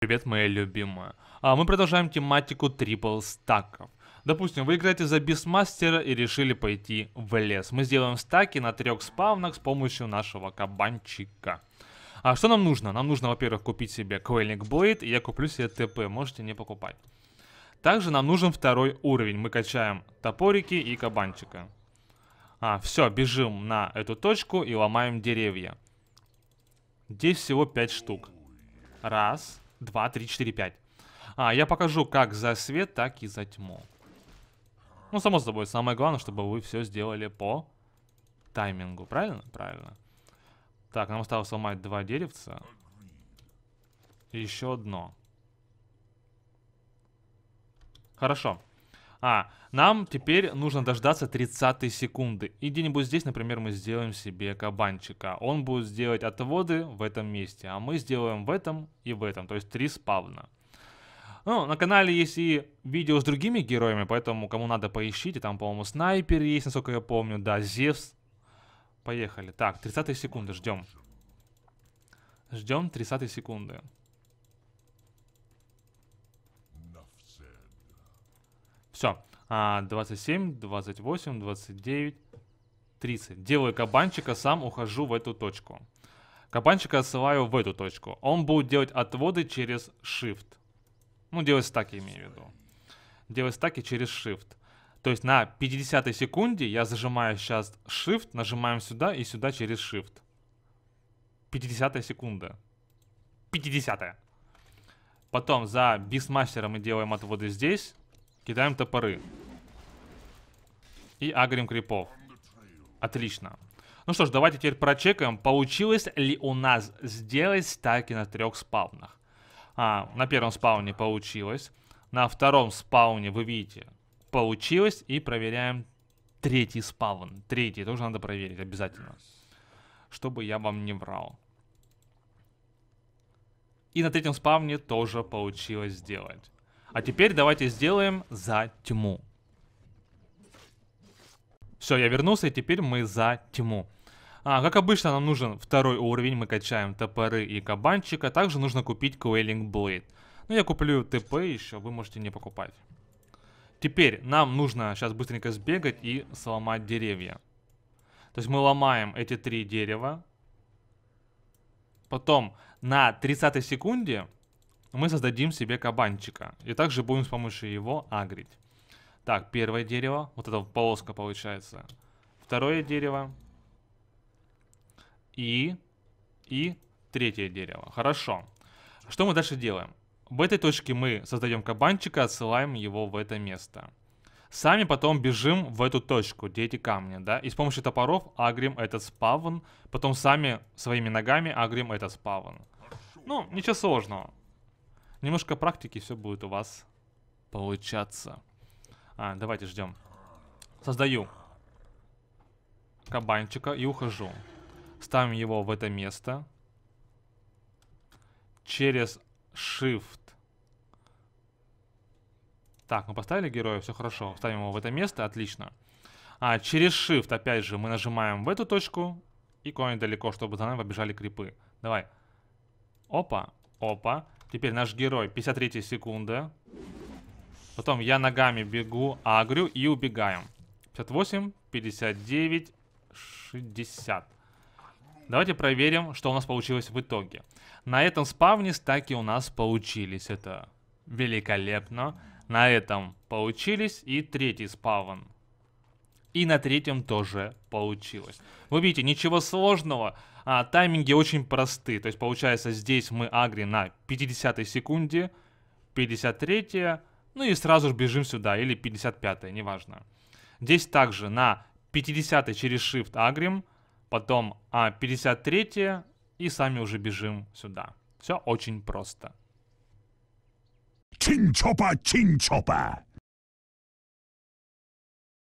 Привет, моя любимая. А мы продолжаем тематику трипл стаков. Допустим, вы играете за бисмастера и решили пойти в лес. Мы сделаем стаки на трех спавнах с помощью нашего кабанчика. А что нам нужно? Нам нужно, во-первых, купить себе Quailing блейд. и я куплю себе ТП, можете не покупать. Также нам нужен второй уровень. Мы качаем топорики и кабанчика. А, все, бежим на эту точку и ломаем деревья. Здесь всего 5 штук. Раз, два, три, четыре, пять. А, я покажу как за свет, так и за тьму. Ну, само собой, самое главное, чтобы вы все сделали по таймингу. Правильно? Правильно. Так, нам осталось сломать два деревца. И еще одно. Хорошо. А, нам теперь нужно дождаться 30 секунды. И где-нибудь здесь, например, мы сделаем себе кабанчика. Он будет сделать отводы в этом месте, а мы сделаем в этом и в этом, то есть три спавна. Ну, на канале есть и видео с другими героями, поэтому кому надо, поищите. Там, по-моему, снайпер есть, насколько я помню. Да, Зевс. Поехали. Так, 30 секунды, ждем. Ждем 30 секунды. Все. А, 27, 28, 29, 30. Делаю кабанчика, сам ухожу в эту точку. Кабанчика отсылаю в эту точку. Он будет делать отводы через Shift. Ну, делать стаки, имею в виду. Делать стаки через Shift. То есть на 50 секунде я зажимаю сейчас Shift, нажимаем сюда и сюда через Shift. 50 секунда. 50 -я. Потом за бисмастером мы делаем отводы здесь. Кидаем топоры. И агрим крипов. Отлично. Ну что ж, давайте теперь прочекаем, получилось ли у нас сделать стаки на трех спаунах. А, на первом спауне получилось. На втором спауне, вы видите, получилось. И проверяем третий спаун. Третий тоже надо проверить обязательно. Чтобы я вам не врал. И на третьем спавне тоже получилось сделать. А теперь давайте сделаем за тьму. Все, я вернулся, и теперь мы за тьму. А, как обычно, нам нужен второй уровень, мы качаем топоры и кабанчика. Также нужно купить Quailing Blade. Ну, я куплю ТП еще, вы можете не покупать. Теперь нам нужно сейчас быстренько сбегать и сломать деревья. То есть мы ломаем эти три дерева. Потом на 30 секунде мы создадим себе кабанчика. И также будем с помощью его агрить. Так, первое дерево. Вот эта полоска получается. Второе дерево. И... И третье дерево. Хорошо. Что мы дальше делаем? В этой точке мы создаем кабанчика, отсылаем его в это место. Сами потом бежим в эту точку, где эти камни, да, и с помощью топоров агрим этот спавн, потом сами своими ногами агрим этот спавн. Ну, ничего сложного. Немножко практики, все будет у вас получаться. А, давайте ждем. Создаю кабанчика и ухожу. Ставим его в это место. Через Shift. Так, мы поставили героя, все хорошо. Ставим его в это место, отлично. А, через Shift, опять же, мы нажимаем в эту точку. И куда-нибудь далеко, чтобы за нами побежали крипы. Давай. Опа, опа. Теперь наш герой. 53 секунда. Потом я ногами бегу, агрю и убегаем. 58, 59, 60. Давайте проверим, что у нас получилось в итоге. На этом спавне стаки у нас получились. Это великолепно. На этом получились и третий спавн. И на третьем тоже получилось. Вы видите, ничего сложного. А, тайминги очень просты. То есть, получается, здесь мы агри на 50 секунде, 53 ну и сразу же бежим сюда, или 55 неважно. Здесь также на 50 через Shift агрим, потом а, 53 и сами уже бежим сюда. Все очень просто. Чинчопа, чинчопа.